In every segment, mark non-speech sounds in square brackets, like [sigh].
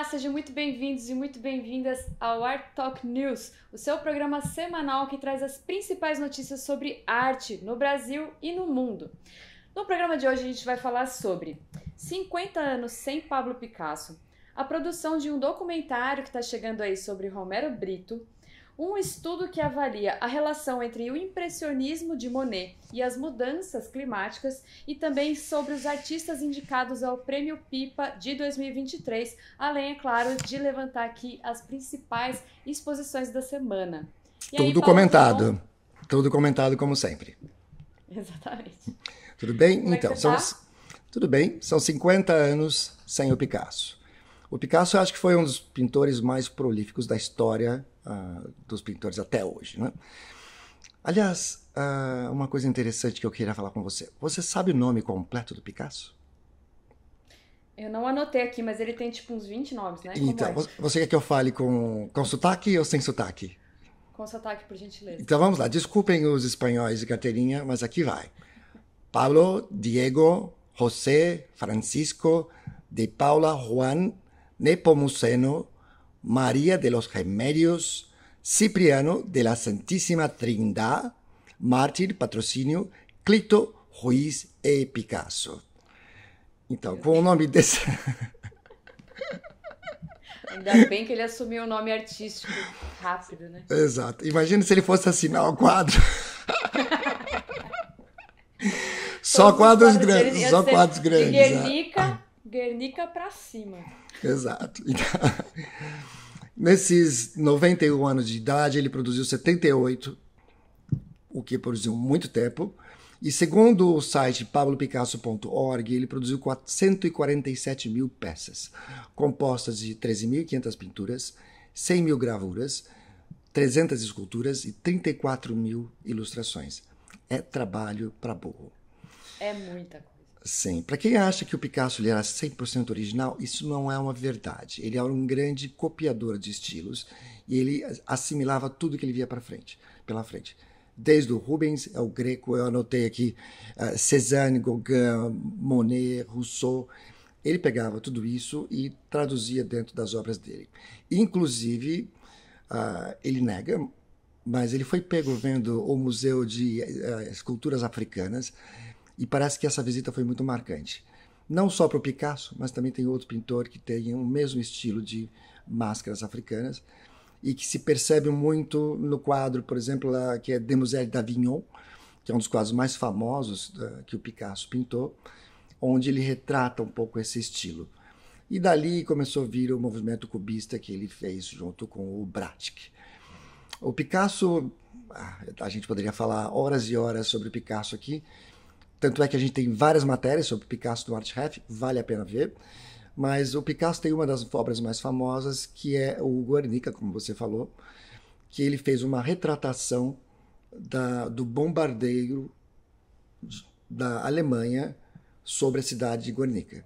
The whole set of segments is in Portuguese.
Olá, sejam muito bem-vindos e muito bem-vindas ao Art Talk News, o seu programa semanal que traz as principais notícias sobre arte no Brasil e no mundo. No programa de hoje a gente vai falar sobre 50 anos sem Pablo Picasso, a produção de um documentário que está chegando aí sobre Romero Brito, um estudo que avalia a relação entre o impressionismo de Monet e as mudanças climáticas e também sobre os artistas indicados ao Prêmio Pipa de 2023, além, é claro, de levantar aqui as principais exposições da semana. E Tudo aí, comentado. Tudo comentado, como sempre. [laughs] Exatamente. Tudo bem? Como é então, são, tá? tudo bem. São 50 anos sem o Picasso. O Picasso, eu acho que foi um dos pintores mais prolíficos da história ah, dos pintores até hoje. Né? Aliás, uh, uma coisa interessante que eu queria falar com você. Você sabe o nome completo do Picasso? Eu não anotei aqui, mas ele tem tipo uns 20 nomes, né? então, é? você quer que eu fale com, com sotaque ou sem sotaque? Com sotaque, por gentileza. Então vamos lá, desculpem os espanhóis de carteirinha, mas aqui vai. Pablo, Diego, José, Francisco, de Paula, Juan, Nepomuceno, María de los Remedios, Cipriano de la Santísima Trindad, Mártir Patrocínio, Clito, Ruiz e Picasso. Então, com o nome desse. [laughs] Ainda bem que ele assumiu o nome artístico rápido, né? Exato. Imagina se ele fosse assinar o quadro. [laughs] só quadros grandes. Só quadros grandes. Né? Guernica, Guernica para cima. Exato. Então, [laughs] nesses 91 anos de idade, ele produziu 78, o que produziu muito tempo. E segundo o site pablopicasso.org, ele produziu 147 mil peças, compostas de 13.500 pinturas, 100 mil gravuras, 300 esculturas e 34 mil ilustrações. É trabalho para burro. É muita coisa. Sim. Para quem acha que o Picasso ele era 100% original, isso não é uma verdade. Ele era um grande copiador de estilos e ele assimilava tudo que ele via para frente, pela frente. Desde o Rubens, é o Greco, eu anotei aqui uh, Cézanne, Gauguin, Monet, Rousseau. Ele pegava tudo isso e traduzia dentro das obras dele. Inclusive, uh, ele nega, mas ele foi pego vendo o Museu de uh, Esculturas Africanas e parece que essa visita foi muito marcante. Não só para o Picasso, mas também tem outro pintor que tem o mesmo estilo de máscaras africanas e que se percebe muito no quadro, por exemplo, lá, que é Demoiselle d'Avignon, que é um dos quadros mais famosos eh, que o Picasso pintou, onde ele retrata um pouco esse estilo. E dali começou a vir o movimento cubista que ele fez junto com o Bratic. O Picasso, ah, a gente poderia falar horas e horas sobre o Picasso aqui, tanto é que a gente tem várias matérias sobre Picasso Art ArtRef, vale a pena ver. Mas o Picasso tem uma das obras mais famosas, que é o Guernica, como você falou, que ele fez uma retratação da, do bombardeio da Alemanha sobre a cidade de Guernica.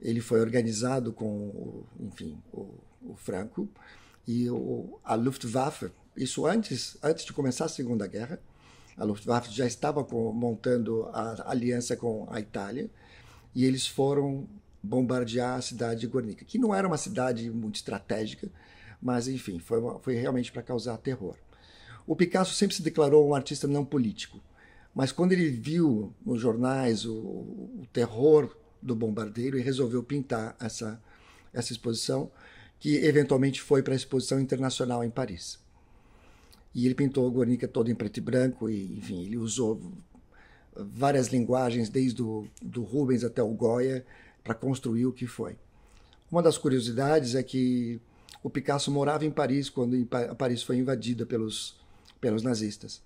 Ele foi organizado com, o, enfim, o, o Franco e o, a Luftwaffe, isso antes, antes de começar a Segunda Guerra, a Luftwaffe já estava montando a aliança com a Itália e eles foram bombardear a cidade de Guernica, que não era uma cidade muito estratégica, mas enfim, foi, uma, foi realmente para causar terror. O Picasso sempre se declarou um artista não político, mas quando ele viu nos jornais o, o terror do bombardeiro, ele resolveu pintar essa, essa exposição, que eventualmente foi para a exposição internacional em Paris. E ele pintou o Guernica todo em preto e branco, e, enfim, ele usou várias linguagens, desde o, do Rubens até o Goya, para construir o que foi. Uma das curiosidades é que o Picasso morava em Paris quando Paris foi invadida pelos, pelos nazistas.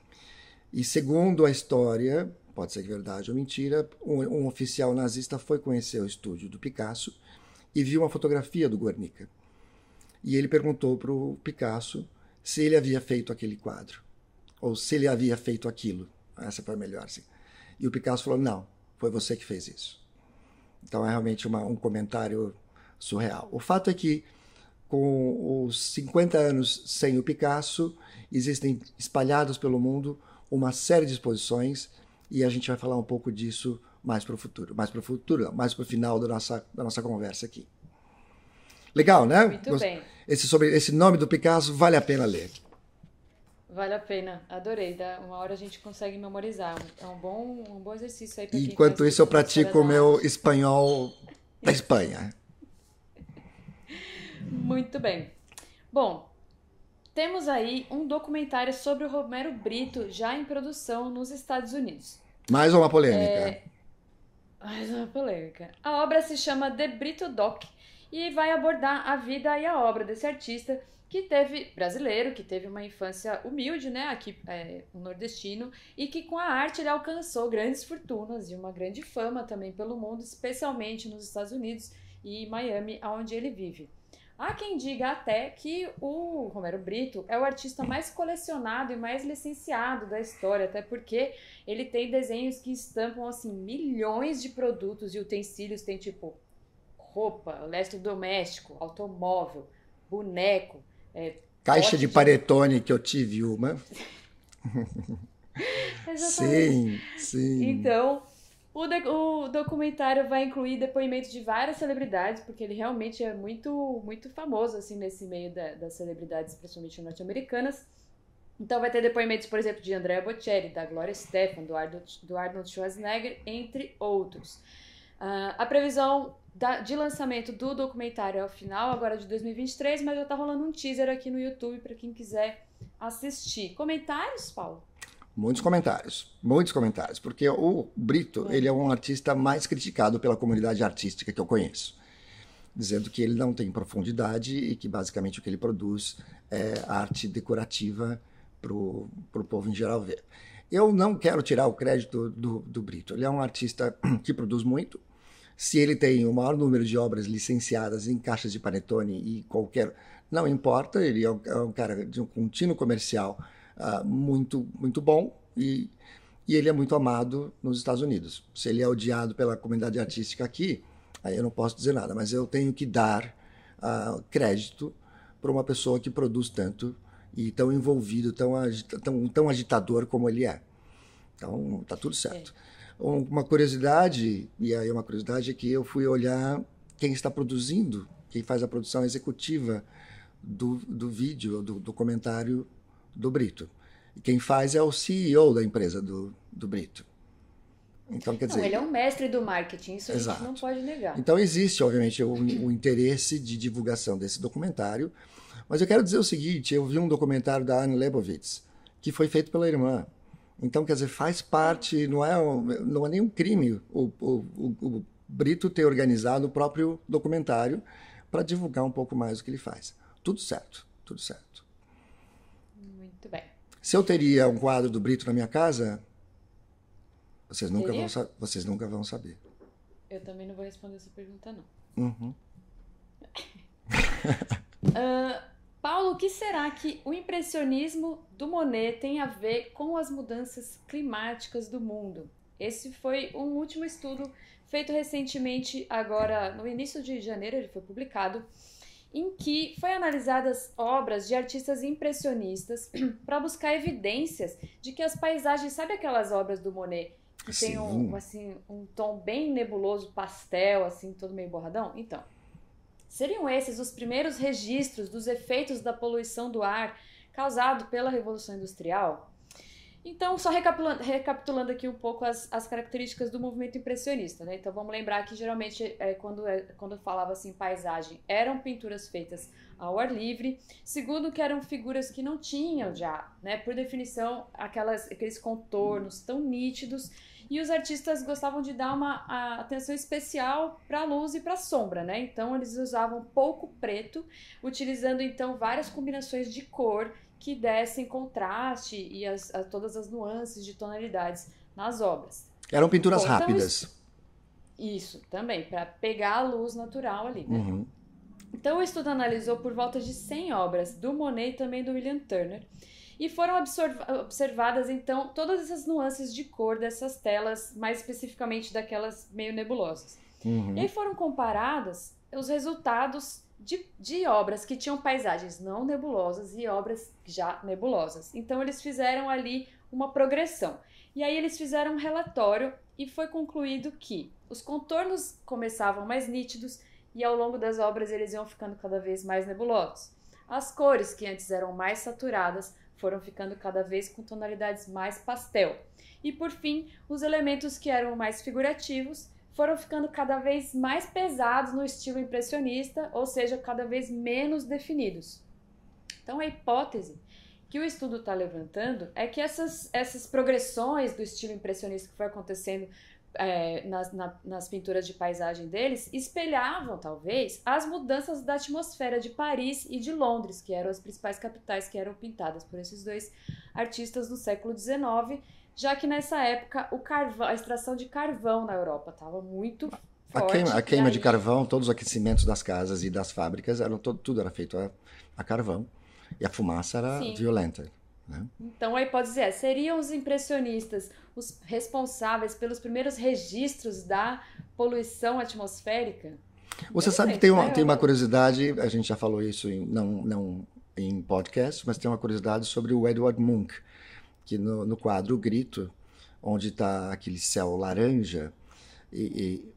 E segundo a história, pode ser verdade ou mentira, um, um, oficial nazista foi conhecer o estúdio do Picasso e viu uma fotografia do Guernica. E ele perguntou para o Picasso se ele havia feito aquele quadro, ou se ele havia feito aquilo. Essa foi melhor, sim. E o Picasso falou: não, foi você que fez isso. Então é realmente uma, um comentário surreal. O fato é que, com os 50 anos sem o Picasso, existem espalhados pelo mundo uma série de exposições e a gente vai falar um pouco disso mais para o futuro. Mais para o futuro, mais para o final da nossa, da nossa conversa aqui. Legal, né? Muito bem. Esse, sobre, esse nome do Picasso vale a pena ler. Vale a pena, adorei. Dá, uma hora a gente consegue memorizar. É um bom, um bom exercício aí para Enquanto isso, eu pratico o meu espanhol da Espanha. [laughs] Muito bem. Bom, temos aí um documentário sobre o Romero Brito já em produção nos Estados Unidos. Mais uma polêmica. É... Mais uma polêmica. A obra se chama The Brito Doc e vai abordar a vida e a obra desse artista que teve brasileiro, que teve uma infância humilde, né, aqui é, um nordestino, e que com a arte ele alcançou grandes fortunas e uma grande fama também pelo mundo, especialmente nos Estados Unidos e Miami, onde ele vive. Há quem diga até que o Romero Brito é o artista mais colecionado e mais licenciado da história, até porque ele tem desenhos que estampam assim milhões de produtos e utensílios, tem tipo roupa, eletrodoméstico, automóvel, boneco. É, Caixa de, de paretone que eu tive uma. [laughs] Exatamente. Sim, sim. Então, o, o, documentário vai incluir depoimentos de várias celebridades, porque ele realmente é muito, muito famoso assim nesse meio da, das celebridades, principalmente norte-americanas. Então vai ter depoimentos, por exemplo, de Andrea Bocelli, da Gloria Stefan, do, do Arnold Schwarzenegger, entre outros. Uh, a previsão da, de lançamento do documentário ao é final, agora de 2023, mas já tá rolando um teaser aqui no YouTube para quem quiser assistir. Comentários, Paulo? Muitos comentários, muitos comentários, porque o Brito, é. ele é um artista mais criticado pela comunidade artística que eu conheço, dizendo que ele não tem profundidade e que basicamente o que ele produz é arte decorativa para o povo em geral ver. Eu não quero tirar o crédito do, do Brito, ele é um artista [clears throat] que produz muito, se ele tem o maior número de obras licenciadas em caixas de panetone e qualquer. Não importa, ele é um, é um cara de um contínuo comercial uh, muito, muito bom e, e ele é muito amado nos Estados Unidos. Se ele é odiado pela comunidade artística aqui, aí eu não posso dizer nada, mas eu tenho que dar uh, crédito para uma pessoa que produz tanto e tão envolvido, tão, agita, tão, tão agitador como ele é. Então, tá tudo certo. É. Uma curiosidade, e aí uma curiosidade é que eu fui olhar quem está produzindo, quem faz a produção executiva do, do vídeo, do documentário do Brito. E quem faz é o CEO da empresa do, do Brito. Então, quer dizer. Não, ele é um mestre do marketing, isso exato. a gente não pode negar. Então, existe, obviamente, o, o, interesse de divulgação desse documentário. Mas eu quero dizer o seguinte: eu vi um documentário da Anne Lebovitz, que foi feito pela irmã. Então, quer dizer, faz parte, não é, não é nenhum crime o, o, o Brito ter organizado o próprio documentário para divulgar um pouco mais o que ele faz. Tudo certo, tudo certo. Muito bem. Se eu teria um quadro do Brito na minha casa, vocês nunca, vão, vocês nunca vão saber. Eu também não vou responder essa pergunta, não. Uhum. uh... [laughs] Paulo, o que será que o impressionismo do Monet tem a ver com as mudanças climáticas do mundo? Esse foi um último estudo feito recentemente, agora no início de janeiro, ele foi publicado, em que foi analisadas obras de artistas impressionistas [clears throat] para buscar evidências de que as paisagens, sabe aquelas obras do Monet que Sim. tem um, assim, um tom bem nebuloso, pastel, assim, todo meio borradão? Então, Seriam esses os primeiros registros dos efeitos da poluição do ar causado pela Revolução Industrial? Então, só recapitulando, recapitulando aqui um pouco as, as, características do movimento impressionista, né? Então, vamos lembrar que geralmente é, quando, é, quando falava assim paisagem, eram pinturas feitas ao ar livre. Segundo, que eram figuras que não tinham já, né? Por definição, aquelas, aqueles contornos tão nítidos. E os artistas gostavam de dar uma a, atenção especial para a luz e para a sombra, né? Então, eles usavam pouco preto, utilizando então várias combinações de cor que dessem contraste e as, a, todas as nuances de tonalidades nas obras. Eram pinturas então, então, rápidas. Isso, isso também, para pegar a luz natural ali. Né? Uhum. Então, o estudo analisou por volta de 100 obras do Monet e também do William Turner. E foram observadas, então, todas essas nuances de cor dessas telas, mais especificamente daquelas meio nebulosas. Uhum. E aí foram comparadas os resultados de, de obras que tinham paisagens não nebulosas e obras já nebulosas. Então eles fizeram ali uma progressão. E aí eles fizeram um relatório e foi concluído que os contornos começavam mais nítidos e ao longo das obras eles iam ficando cada vez mais nebulosos. As cores que antes eram mais saturadas foram ficando cada vez com tonalidades mais pastel. E por fim, os elementos que eram mais figurativos foram ficando cada vez mais pesados no estilo impressionista, ou seja, cada vez menos definidos. Então, a hipótese que o estudo está levantando é que essas, essas progressões do estilo impressionista que foi acontecendo é, nas, na, nas pinturas de paisagem deles espelhavam, talvez, as mudanças da atmosfera de Paris e de Londres, que eram as principais capitais que eram pintadas por esses dois artistas no século XIX já que nessa época o carvão, a extração de carvão na Europa estava muito a forte. Queima, a queima, aí... de carvão, todos os aquecimentos das casas e das fábricas, eram todo, tudo era feito a, a carvão e a fumaça era Sim. violenta. Né? Então a hipótese é, seriam os impressionistas os responsáveis pelos primeiros registros da poluição atmosférica? Você sabe que tem uma, né? tem uma curiosidade, a gente já falou isso em, não, não em podcast, mas tem uma curiosidade sobre o Edward Munch, que no, no quadro Grito, onde está aquele céu laranja, e, e,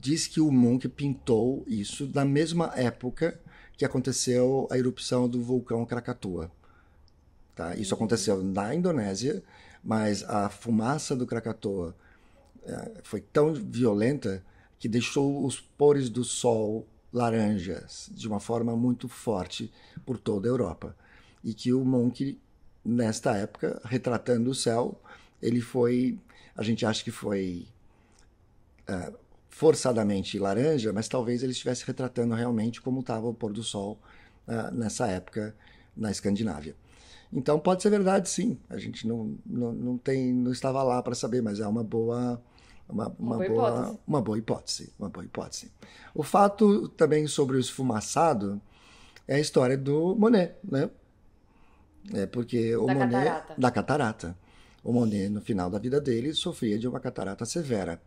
diz que o Munch pintou isso na mesma época que aconteceu a erupção do vulcão Krakatoa. Tá? Isso uhum. aconteceu na Indonésia, mas a fumaça do Krakatoa é, foi tão violenta que deixou os pores do sol laranjas de uma forma muito forte por toda a Europa e que o Monk nesta época, retratando o céu. Ele foi, a gente acha que foi é, forçadamente laranja, mas talvez ele estivesse retratando realmente como estava o pôr do sol é, nessa época na Escandinávia. Então pode ser verdade, sim. A gente não, não, não tem, não estava lá para saber, mas é uma boa uma, uma, uma, boa boa, uma, boa, hipótese, uma boa hipótese. O fato também sobre o esfumaçado é a história do Monet, né? É porque o Monet catarata. da catarata. O Monet no final da vida dele sofria de uma catarata severa.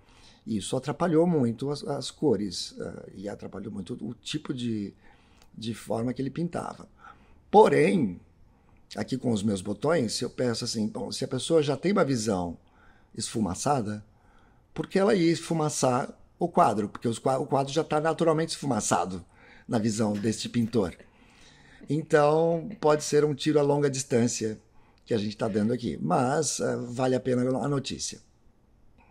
Isso atrapalhou muito as, as cores é, e atrapalhou muito o tipo de, de forma que ele pintava. Porém, aqui com os meus botões, eu peço assim, bom, se a pessoa já tem uma visão esfumaçada, por que ela ia esfumaçar o quadro? Porque os, o quadro já está naturalmente esfumaçado na visão deste pintor. Então, pode ser um tiro a longa distância que a gente está dando aqui. Mas uh, vale a pena a notícia.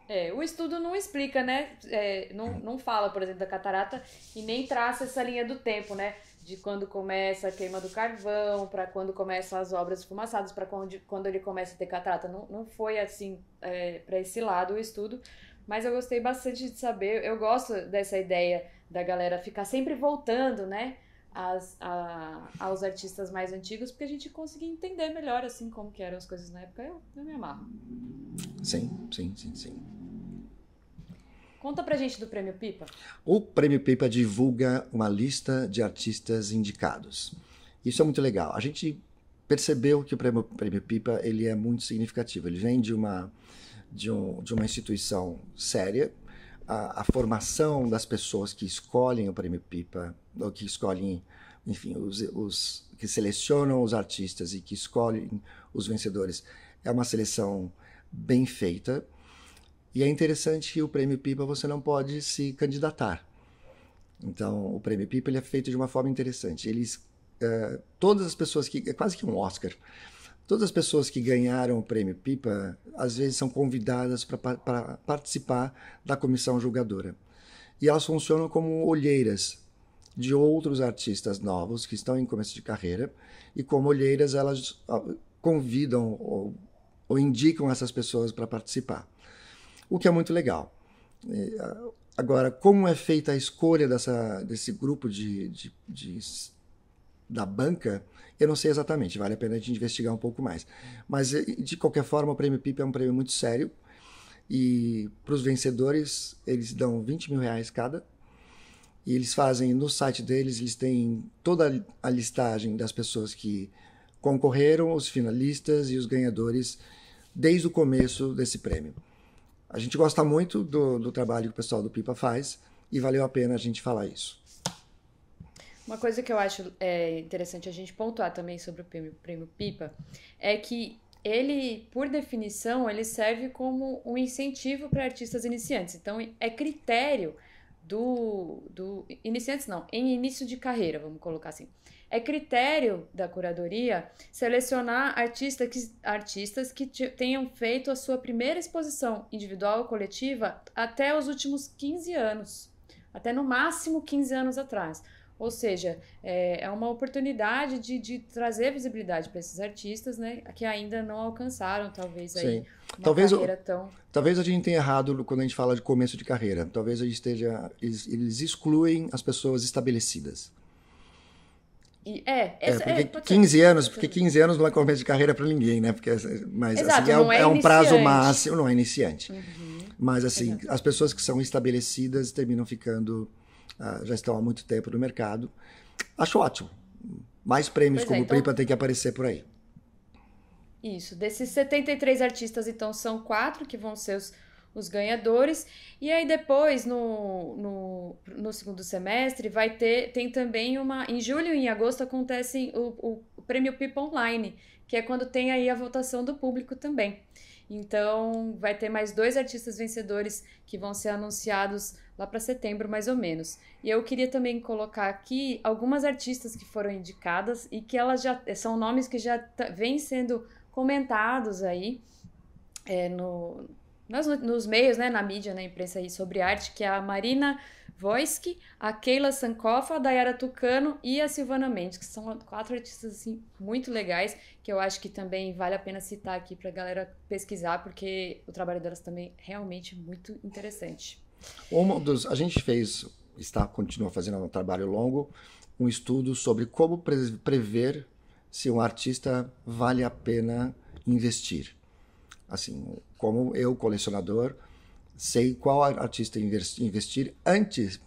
É, o estudo não explica, né? É, não, não fala, por exemplo, da catarata e nem traça essa linha do tempo, né? De quando começa a queima do carvão, para quando começam as obras fumaçadas, para quando, quando ele começa a ter catarata. Não, não foi assim é, para esse lado o estudo, mas eu gostei bastante de saber. Eu gosto dessa ideia da galera ficar sempre voltando, né? as, a, aos artistas mais antigos, porque a gente conseguia entender melhor, assim, como que eram as coisas na época. Eu, eu me amarro. Sim, sim, sim, sim. Conta pra gente do Prêmio Pipa. O Prêmio Pipa divulga uma lista de artistas indicados. Isso é muito legal. A gente percebeu que o Prêmio, Prêmio Pipa ele é muito significativo. Ele vem de uma, de, um, de uma instituição séria, a, a, formação das pessoas que escolhem o prêmio Pipa, ou que escolhem, enfim, os, os que selecionam os artistas e que escolhem os vencedores, é uma seleção bem feita. E é interessante que o prêmio Pipa você não pode se candidatar. Então, o prêmio Pipa ele é feito de uma forma interessante. Eles, uh, todas as pessoas que. É quase que um Oscar. Todas as pessoas que ganharam o prêmio PIPA, às vezes, são convidadas para participar da comissão julgadora. E elas funcionam como olheiras de outros artistas novos que estão em começo de carreira, e como olheiras, elas convidam ou, ou indicam essas pessoas para participar, o que é muito legal. Agora, como é feita a escolha dessa, desse grupo de, de, de da banca, eu não sei exatamente, vale a pena a gente investigar um pouco mais. Mas, eh, de qualquer forma, o prêmio PIP é um prêmio muito sério. E para os vencedores, eles dão 20 mil reais cada. E eles fazem no site deles, eles têm toda a listagem das pessoas que concorreram, os finalistas e os ganhadores desde o começo desse prêmio. A gente gosta muito do, do trabalho que o pessoal do PIPA faz e valeu a pena a gente falar isso. Uma coisa que eu acho é, interessante a gente pontuar também sobre o prêmio, prêmio PIPA é que ele, por definição, ele serve como um incentivo para artistas iniciantes. Então, é critério do, do. Iniciantes não, em início de carreira, vamos colocar assim. É critério da curadoria selecionar artista que, artistas que tenham feito a sua primeira exposição individual ou coletiva até os últimos 15 anos, até no máximo 15 anos atrás. Ou seja, é, é uma oportunidade de, de trazer visibilidade para esses artistas, né? Que ainda não alcançaram, talvez, aí, uma talvez carreira o, tão... Talvez a gente tenha errado quando a gente fala de começo de carreira. Talvez a gente esteja... Eles, eles excluem as pessoas estabelecidas. E, é, é essa, é, porque é, 15 ser, anos, porque 15 anos não é começo de carreira para ninguém, né? Porque, assim, mas assim, Exato, assim, é, um, é, é um prazo máximo, não é iniciante. Uhum. Mas assim, Exato. as pessoas que são estabelecidas terminam ficando ah, já estão há muito tempo no mercado. Acho ótimo. Mais prêmios pois é, como é, então... Pripa tem que aparecer por aí. Isso. Desses 73 artistas, então, são quatro que vão ser os, os ganhadores. E aí depois, no, no, no, segundo semestre, vai ter. Tem também uma. Em julho e em agosto acontecem o, o, o prêmio Pipa Online, que é quando tem aí a votação do público também. Então, vai ter mais dois artistas vencedores que vão ser anunciados lá para setembro, mais ou menos. E eu queria também colocar aqui algumas artistas que foram indicadas e que elas já eh, são nomes que já tá, vêm sendo comentados aí é, no, nos, nos meios, né, na mídia, na imprensa aí sobre arte, que é a Marina Voiski, a Keila Sankofa, a Dayara Tucano e a Silvana Mendes, que são quatro artistas assim, muito legais, que eu acho que também vale a pena citar aqui para a galera pesquisar, porque o trabalho delas também é realmente muito interessante. Um dos, a gente fez, está continua fazendo um trabalho longo, um estudo sobre como pre prever se um artista vale a pena investir. Assim, como eu, colecionador, sei qual artista investir antes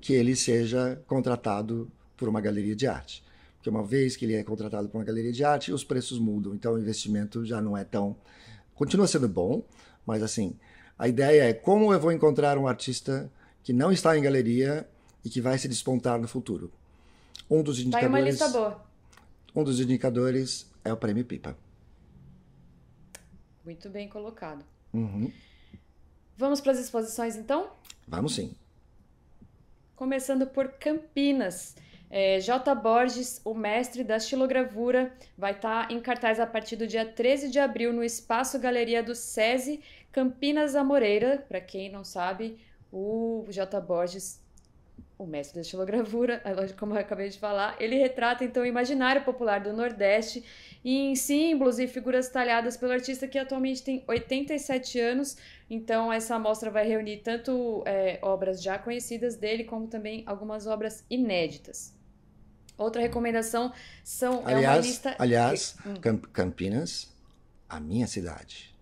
que ele seja contratado por uma galeria de arte. Porque uma vez que ele é contratado por uma galeria de arte, os preços mudam, então o investimento já não é tão. Continua sendo bom, mas assim, a ideia é como eu vou encontrar um artista que não está em galeria e que vai se despontar no futuro. Um dos indicadores. Vai uma lista boa. Um dos indicadores é o prêmio Pipa. Muito bem colocado. Uhum. Vamos para as exposições então? Vamos sim. Começando por Campinas. É, J. Borges, o mestre da xilogravura, vai estar tá em cartaz a partir do dia 13 de abril no Espaço Galeria do SESI, Campinas Amoreira. Para quem não sabe, o J. Borges o mestre da estilogravura, [laughs] como eu acabei de falar, ele retrata então o imaginário popular do Nordeste em símbolos e figuras talhadas pelo artista que atualmente tem 87 anos. Então essa amostra vai reunir tanto é, obras já conhecidas dele como também algumas obras inéditas. Outra recomendação são aliás, é uma lista. Aliás, hum. Campinas, a minha cidade.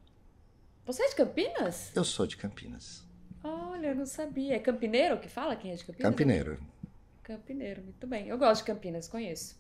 Você é de Campinas? Eu sou de Campinas. Olha, eu não sabia. É Campineiro que fala? Quem é de Campinas? Campineiro. Campineiro, muito bem. Eu gosto de Campinas, conheço.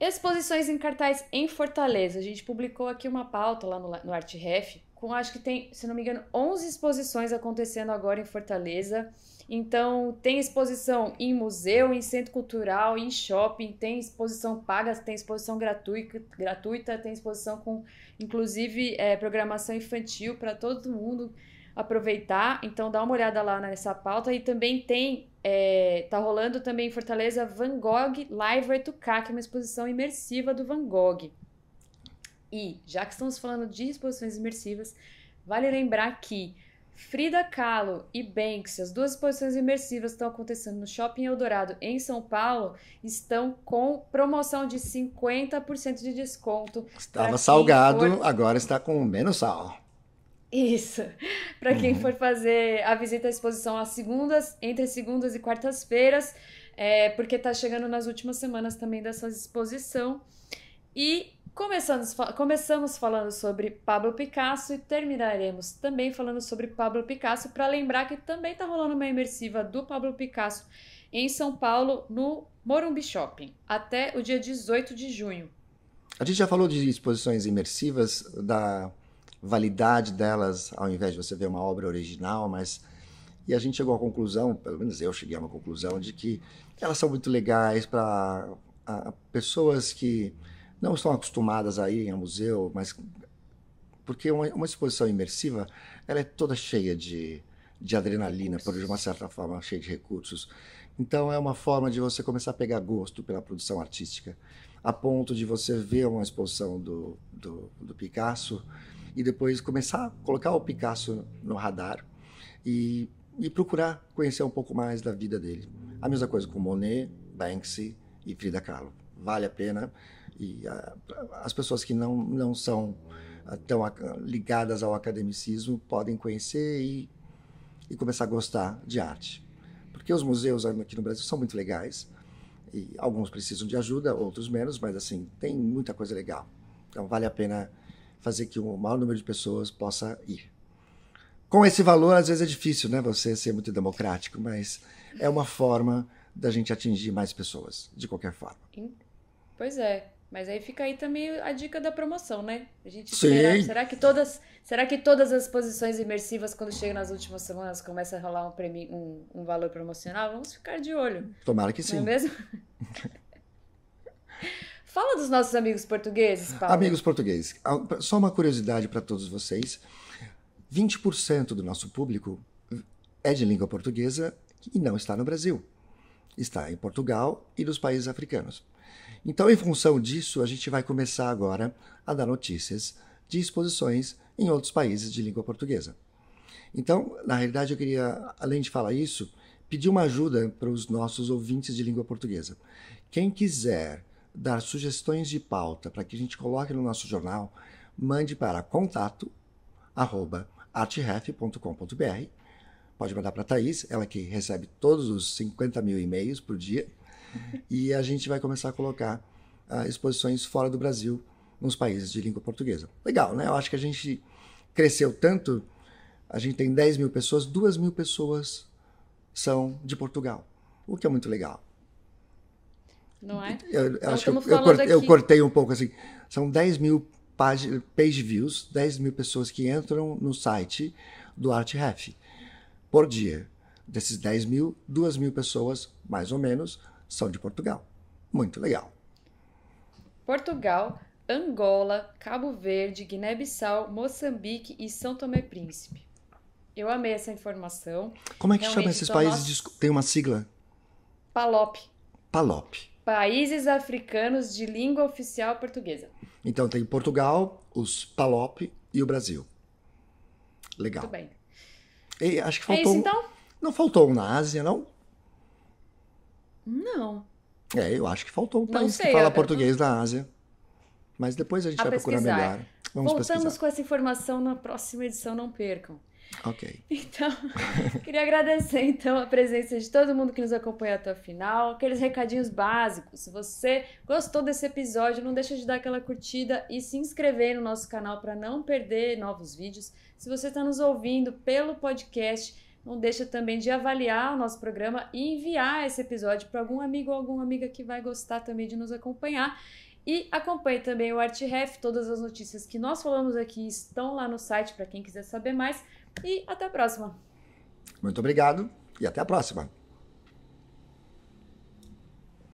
Exposições em cartaz em Fortaleza. A gente publicou aqui uma pauta lá no, no Ref com acho que tem, se não me engano, 11 exposições acontecendo agora em Fortaleza. Então, tem exposição em museu, em centro cultural, em shopping, tem exposição paga, tem exposição gratuita, gratuita tem exposição com, inclusive, é, programação infantil para todo mundo aproveitar. Então dá uma olhada lá nessa pauta. E também tem, é, tá rolando também em Fortaleza Van Gogh Live Etucá, que é uma exposição imersiva do Van Gogh. E já que estamos falando de exposições imersivas, vale lembrar que Frida Kahlo e Banks, as duas exposições imersivas que estão acontecendo no Shopping Eldorado em São Paulo, estão com promoção de 50% de desconto. Estava salgado, for... agora está com menos sal. Isso. [laughs] Para quem uhum. for fazer a visita à exposição às segundas, entre segundas e quartas-feiras, é, porque tá chegando nas últimas semanas também dessa exposição. E começamos, começamos falando sobre Pablo Picasso e terminaremos também falando sobre Pablo Picasso, para lembrar que também tá rolando uma imersiva do Pablo Picasso em São Paulo, no Morumbi Shopping, até o dia 18 de junho. A gente já falou de exposições imersivas da validade delas, ao invés de você ver uma obra original, mas e a gente chegou à conclusão, pelo menos eu cheguei a uma conclusão de que elas são muito legais para pessoas que não estão acostumadas a ir a museu, mas porque uma, uma, exposição imersiva ela é toda cheia de, de adrenalina, por de uma certa forma, cheia de recursos. Então é uma forma de você começar a pegar gosto pela produção artística, a ponto de você ver uma exposição do, do, do Picasso e depois começar a colocar o Picasso no radar e, e procurar conhecer um pouco mais da vida dele. A mesma coisa com Monet, Banksy e Frida Kahlo. Vale a pena e as pessoas que não não são ah, tão ligadas ao academicismo podem conhecer e, e começar a gostar de arte. Porque os museus aqui no Brasil são muito legais, e alguns precisam de ajuda, outros menos, mas assim, tem muita coisa legal. Então vale a pena fazer que o maior número de pessoas possa ir. Com esse valor, às vezes é difícil, né? Você ser muito democrático, mas é uma forma da gente atingir mais pessoas, de qualquer forma. Pois é, mas aí fica aí também a dica da promoção, né? A gente será, será que todas, será que todas as posições imersivas quando chegam nas últimas semanas começa a rolar um prêmio, um, um, valor promocional? Vamos ficar de olho. Tomara que sim. Não é mesmo? [laughs] Fala dos nossos amigos portugueses, Paulo. Amigos portugueses, só uma curiosidade para todos vocês: 20% do nosso público é de língua portuguesa e não está no Brasil. Está em Portugal e nos países africanos. Então, em função disso, a gente vai começar agora a dar notícias de exposições em outros países de língua portuguesa. Então, na realidade, eu queria, além de falar isso, pedir uma ajuda para os nossos ouvintes de língua portuguesa. Quem quiser dar sugestões de pauta para que a gente coloque no nosso jornal, mande para contato arroba artref.com.br. Pode mandar para a Thaís, ela que recebe todos os 50 mil e-mails por dia. E a gente vai começar a colocar uh, exposições fora do Brasil, nos países de língua portuguesa. Legal, né? Eu acho que a gente cresceu tanto. A gente tem 10 mil pessoas, 2 mil pessoas são de Portugal, o que é muito legal não é? Eu, então, acho que eu, eu, cortei, eu, cortei um pouco assim. São 10 mil page, page views, 10 mil pessoas que entram no site do ArtRef por dia. Desses 10 mil, 2 mil pessoas, mais ou menos, são de Portugal. Muito legal. Portugal, Angola, Cabo Verde, Guiné-Bissau, Moçambique e São Tomé e Príncipe. Eu amei essa informação. Como é que Realmente chama esses então, países? Tem uma sigla? PALOP. PALOP. Países africanos de língua oficial portuguesa. Então tem Portugal, os Palop e o Brasil. Legal. Muito bem. E acho que é faltou. É isso, então? Não faltou um na Ásia, não? Não. É, eu acho que faltou um país sei, que fala português na Ásia. Mas depois a gente a vai pesquisar. procurar melhor. Vamos Voltamos pesquisar. com essa informação na próxima edição, não percam. Ok. [laughs] Então, queria agradecer então a presença de todo mundo que nos acompanhou até o final. Aqueles recadinhos básicos. Se você gostou desse episódio, não deixa de dar aquela curtida e se inscrever no nosso canal para não perder novos vídeos. Se você está nos ouvindo pelo podcast, não deixa também de avaliar o nosso programa e enviar esse episódio para algum amigo ou alguma amiga que vai gostar também de nos acompanhar. E acompanhe também o ArtRef, todas as notícias que nós falamos aqui estão lá no site para quem quiser saber mais e até a próxima. Muito obrigado e até a próxima.